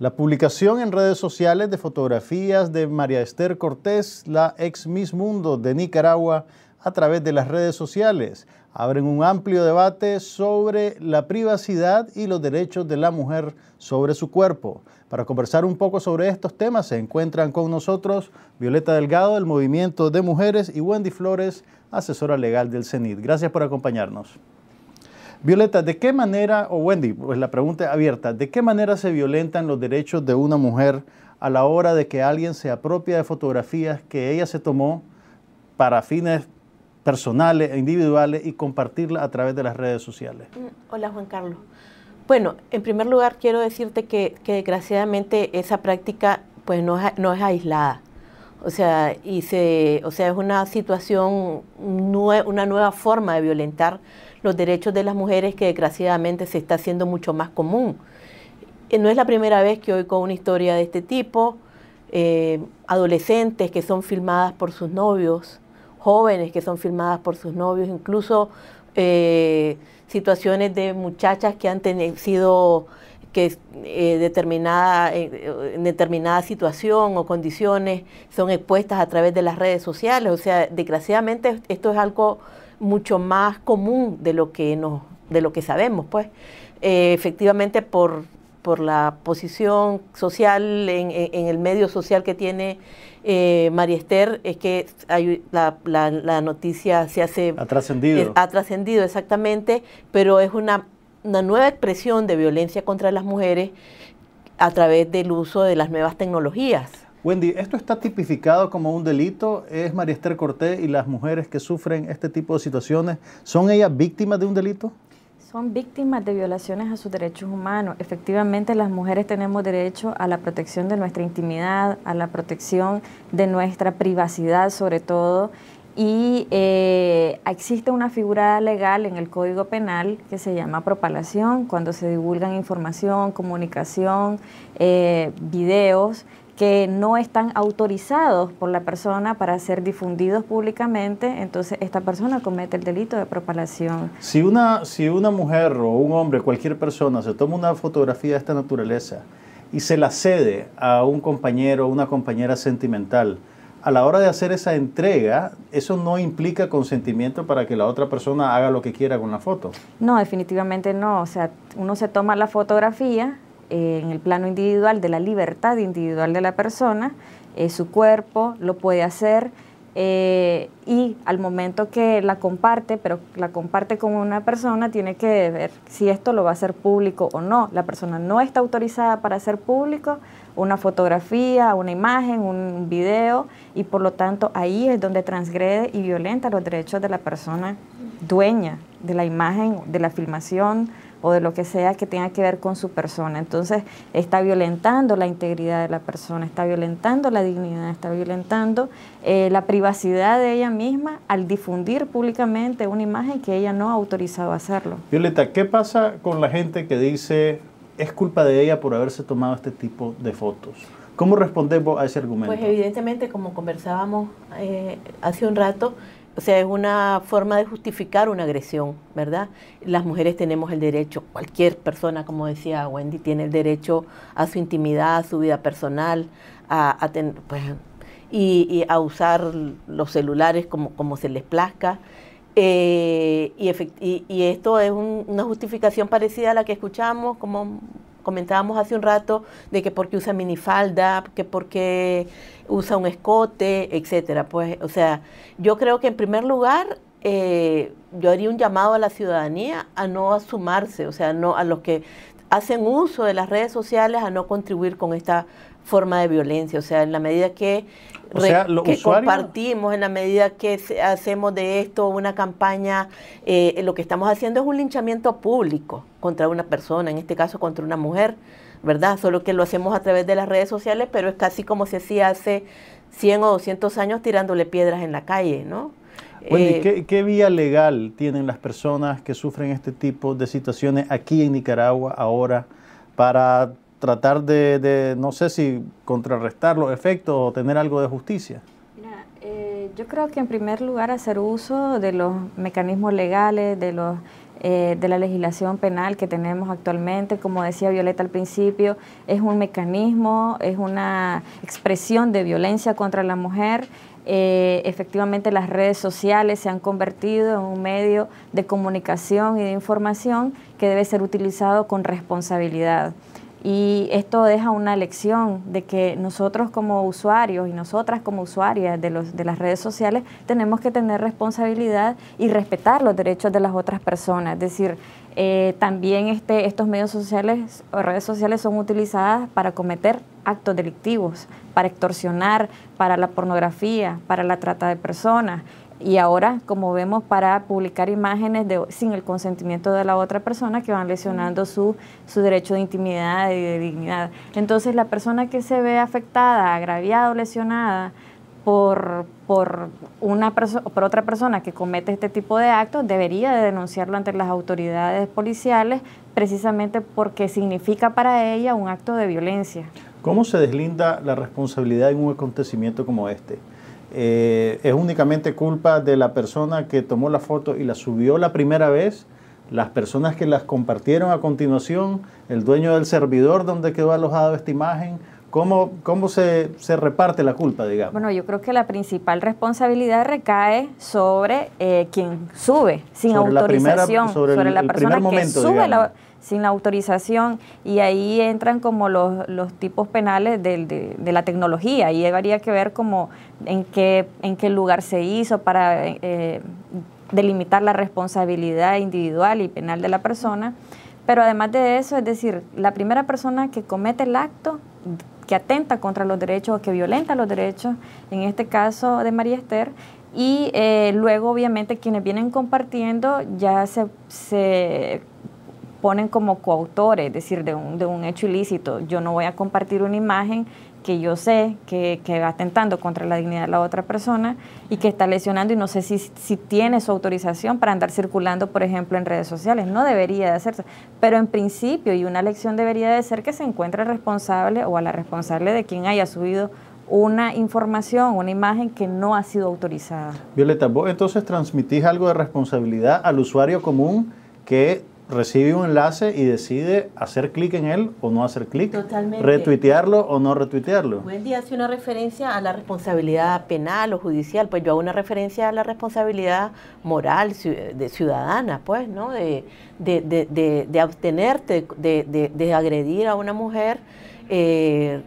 La publicación en redes sociales de fotografías de María Esther Cortés, la ex Miss Mundo de Nicaragua, a través de las redes sociales, abren un amplio debate sobre la privacidad y los derechos de la mujer sobre su cuerpo. Para conversar un poco sobre estos temas se encuentran con nosotros Violeta Delgado del Movimiento de Mujeres y Wendy Flores, asesora legal del CENID. Gracias por acompañarnos. Violeta, ¿de qué manera, o Wendy, pues la pregunta abierta, ¿de qué manera se violentan los derechos de una mujer a la hora de que alguien se apropia de fotografías que ella se tomó para fines personales e individuales y compartirla a través de las redes sociales? Mm, hola Juan Carlos. Bueno, en primer lugar quiero decirte que, desgraciadamente esa práctica pues no es, aislada. O sea, y se, o sea, es una situación, una nueva forma de violentar los derechos de las mujeres que desgraciadamente se está haciendo mucho más común. Eh, no es la primera vez que oigo una historia de este tipo, eh, adolescentes que son filmadas por sus novios, jóvenes que son filmadas por sus novios, incluso eh, situaciones de muchachas que han tenido, sido que determinada, en determinada situación o condiciones son expuestas a través de las redes sociales. O sea, desgraciadamente esto es algo mucho más común de lo que, nos, de lo que sabemos, pues. Eh, efectivamente, por, por la posición social, en, el medio social que tiene eh, María Esther, es que hay, la, noticia se hace... Ha trascendido. ha trascendido, exactamente, pero es una, una nueva expresión de violencia contra las mujeres a través del uso de las nuevas tecnologías. Wendy, ¿esto está tipificado como un delito? ¿Es María Esther Cortés y las mujeres que sufren este tipo de situaciones, son ellas víctimas de un delito? Son víctimas de violaciones a sus derechos humanos. Efectivamente, las mujeres tenemos derecho a la protección de nuestra intimidad, a la protección de nuestra privacidad sobre todo. Y eh, existe una figura legal en el Código Penal que se llama propalación, cuando se divulgan información, comunicación, eh, videos que no están autorizados por la persona para ser difundidos públicamente, entonces esta persona comete el delito de propalación. Si una, si una mujer o un hombre, cualquier persona, se toma una fotografía de esta naturaleza y se la cede a un compañero o una compañera sentimental, a la hora de hacer esa entrega, eso no implica consentimiento para que la otra persona haga lo que quiera con la foto. No, definitivamente no. O sea, uno se toma la fotografía, en el plano individual de la libertad individual de la persona, eh, su cuerpo lo puede hacer eh, y al momento que la comparte, pero la comparte con una persona, tiene que ver si esto lo va a hacer público o no. La persona no está autorizada para hacer público una fotografía, una imagen, un video y por lo tanto ahí es donde transgrede y violenta los derechos de la persona dueña de la imagen, de la filmación, o de lo que sea que tenga que ver con su persona. Entonces está violentando la integridad de la persona, está violentando la dignidad, está violentando eh, la privacidad de ella misma al difundir públicamente una imagen que ella no ha autorizado a hacerlo. Violeta, ¿qué pasa con la gente que dice es culpa de ella por haberse tomado este tipo de fotos? ¿Cómo respondemos a ese argumento? Pues evidentemente, como conversábamos eh, hace un rato, o sea, es una forma de justificar una agresión, ¿verdad? Las mujeres tenemos el derecho, cualquier persona, como decía Wendy, tiene el derecho a su intimidad, a su vida personal, a, pues, y, a usar los celulares como, se les plazca. Eh, y, y, esto es una justificación parecida a la que escuchamos, como comentábamos hace un rato de que porque usa minifalda, que porque usa un escote, etcétera. Pues, o sea, yo creo que en primer lugar eh, yo haría un llamado a la ciudadanía a no sumarse, o sea, no a los que hacen uso de las redes sociales a no contribuir con esta forma de violencia. O sea, en la medida que, compartimos, en la medida que hacemos de esto una campaña, eh, lo que estamos haciendo es un linchamiento público contra una persona, en este caso contra una mujer, ¿verdad? Solo que lo hacemos a través de las redes sociales, pero es casi como se si hacía hace 100 o 200 años tirándole piedras en la calle, ¿no? Eh, ¿qué, vía legal tienen las personas que sufren este tipo de situaciones aquí en Nicaragua ahora para tratar de, no sé si contrarrestar los efectos o tener algo de justicia? Mira, eh, yo creo que en primer lugar hacer uso de los mecanismos legales, de los eh, de la legislación penal que tenemos actualmente, como decía Violeta al principio, es un mecanismo, es una expresión de violencia contra la mujer eh, efectivamente las redes sociales se han convertido en un medio de comunicación y de información que debe ser utilizado con responsabilidad. Y esto deja una lección de que nosotros como usuarios y nosotras como usuarias de, los, de las redes sociales tenemos que tener responsabilidad y respetar los derechos de las otras personas. Es decir, eh, también este, estos medios sociales o redes sociales son utilizadas para cometer actos delictivos, para extorsionar, para la pornografía, para la trata de personas y ahora, como vemos, para publicar imágenes sin el consentimiento de la otra persona que van lesionando su, su derecho de intimidad y de dignidad. Entonces, la persona que se ve afectada, agraviada o lesionada, por, por, una por otra persona que comete este tipo de actos debería de denunciarlo ante las autoridades policiales precisamente porque significa para ella un acto de violencia. ¿Cómo se deslinda la responsabilidad en un acontecimiento como este? Eh, ¿Es únicamente culpa de la persona que tomó la foto y la subió la primera vez? las personas que las compartieron a continuación, el dueño del servidor donde quedó alojada esta imagen, ¿Cómo, cómo se, se, reparte la culpa, digamos? Bueno, yo creo que la principal responsabilidad recae sobre eh, quien sube sin autorización, sobre, la persona que sube sin la autorización y ahí entran como los, los tipos penales de, la tecnología y habría que ver como en qué, en qué lugar se hizo para eh, delimitar la responsabilidad individual y penal de la persona. Pero además de eso, es decir, la primera persona que comete el acto que atenta contra los derechos o que violenta los derechos, en este caso de María Esther, y eh, luego obviamente quienes vienen compartiendo ya se, se ponen como coautores, es decir, de un, de un hecho ilícito. Yo no voy a compartir una imagen que yo sé que, que, va atentando contra la dignidad de la otra persona y que está lesionando y no sé si, si tiene su autorización para andar circulando, por ejemplo, en redes sociales. No debería de hacerse. Pero en principio, y una lección debería de ser que se encuentre responsable o a la responsable de quien haya subido una información, una imagen que no ha sido autorizada. Violeta, vos entonces transmitís algo de responsabilidad al usuario común que recibe un enlace y decide hacer clic en él o no hacer clic, retuitearlo o no retuitearlo. Wendy hace una referencia a la responsabilidad penal o judicial, pues yo hago una referencia a la responsabilidad moral de ciudadana, pues, ¿no? De, de, de, de abstenerte de, agredir a una mujer eh,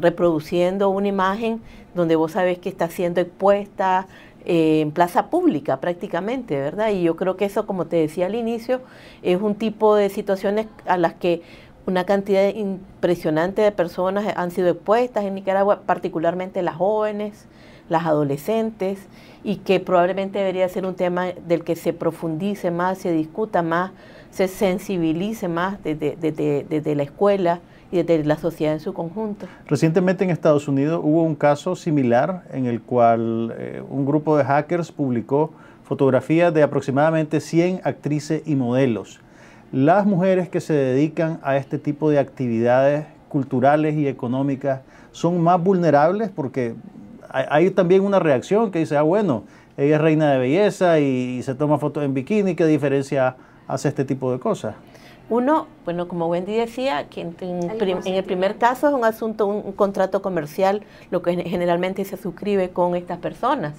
reproduciendo una imagen donde vos sabés que está siendo expuesta, en plaza pública prácticamente, ¿verdad? Y yo creo que eso, como te decía al inicio, es un tipo de situaciones a las que una cantidad impresionante de personas han sido expuestas en Nicaragua, particularmente las jóvenes, las adolescentes, y que probablemente debería ser un tema del que se profundice más, se discuta más, se sensibilice más desde la escuela, y de la sociedad en su conjunto. Recientemente en Estados Unidos hubo un caso similar en el cual eh, un grupo de hackers publicó fotografías de aproximadamente 100 actrices y modelos. Las mujeres que se dedican a este tipo de actividades culturales y económicas son más vulnerables porque hay, también una reacción que dice, ah, bueno, ella es reina de belleza y, se toma fotos en bikini, ¿qué diferencia hace este tipo de cosas? Uno, bueno, como Wendy decía, que en, el primer caso es un asunto, un, contrato comercial, lo que generalmente se suscribe con estas personas.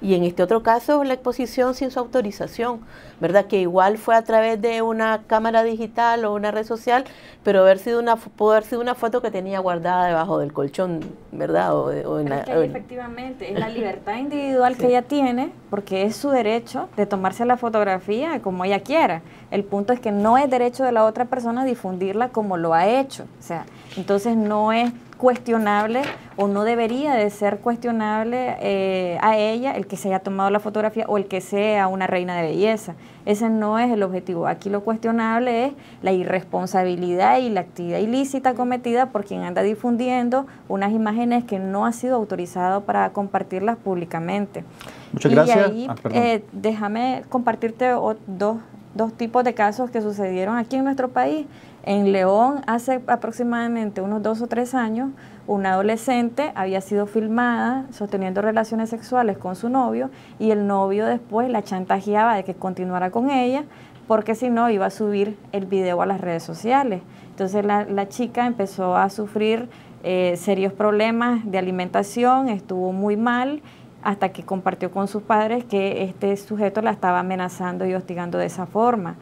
Y en este otro caso, es la exposición sin su autorización, ¿verdad? Que igual fue a través de una cámara digital o una red social, pero haber sido una, pudo haber sido una foto que tenía guardada debajo del colchón, ¿verdad? O, en efectivamente, es la libertad individual que ella tiene porque es su derecho de tomarse la fotografía como ella quiera. El punto es que no es derecho de la otra persona difundirla como lo ha hecho. O sea, entonces no es cuestionable o no debería de ser cuestionable eh, a ella el que se haya tomado la fotografía o el que sea una reina de belleza. Ese no es el objetivo. Aquí lo cuestionable es la irresponsabilidad y la actividad ilícita cometida por quien anda difundiendo unas imágenes que no ha sido autorizado para compartirlas públicamente. Muchas y gracias. Ahí, ah, eh, déjame compartirte dos, dos tipos de casos que sucedieron aquí en nuestro país en León, hace aproximadamente unos dos o tres años, una adolescente había sido filmada sosteniendo relaciones sexuales con su novio y el novio después la chantajeaba de que continuara con ella porque si no iba a subir el video a las redes sociales. Entonces la, chica empezó a sufrir eh, serios problemas de alimentación, estuvo muy mal hasta que compartió con sus padres que este sujeto la estaba amenazando y hostigando de esa forma.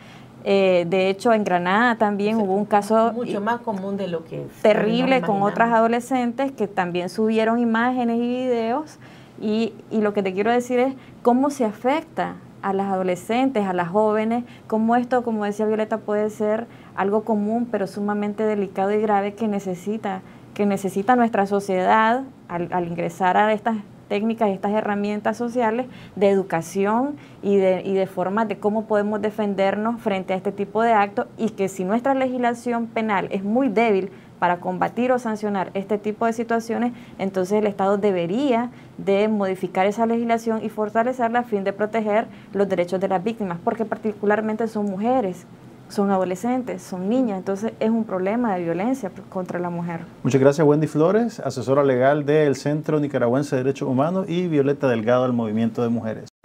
Eh, de hecho, en Granada también hubo un caso mucho más común de lo que terrible con otras adolescentes que también subieron imágenes y videos y, lo que te quiero decir es cómo se afecta a las adolescentes, a las jóvenes, cómo esto, como decía Violeta, puede ser algo común pero sumamente delicado y grave que necesita que necesita nuestra sociedad al, al ingresar a estas técnicas y estas herramientas sociales de educación y de, y de formas de cómo podemos defendernos frente a este tipo de actos y que si nuestra legislación penal es muy débil para combatir o sancionar este tipo de situaciones, entonces el Estado debería de modificar esa legislación y fortalecerla a fin de proteger los derechos de las víctimas, porque particularmente son mujeres son adolescentes, son niñas, entonces es un problema de violencia contra la mujer. Muchas gracias Wendy Flores, asesora legal del Centro Nicaragüense de Derechos Humanos y Violeta Delgado del Movimiento de Mujeres.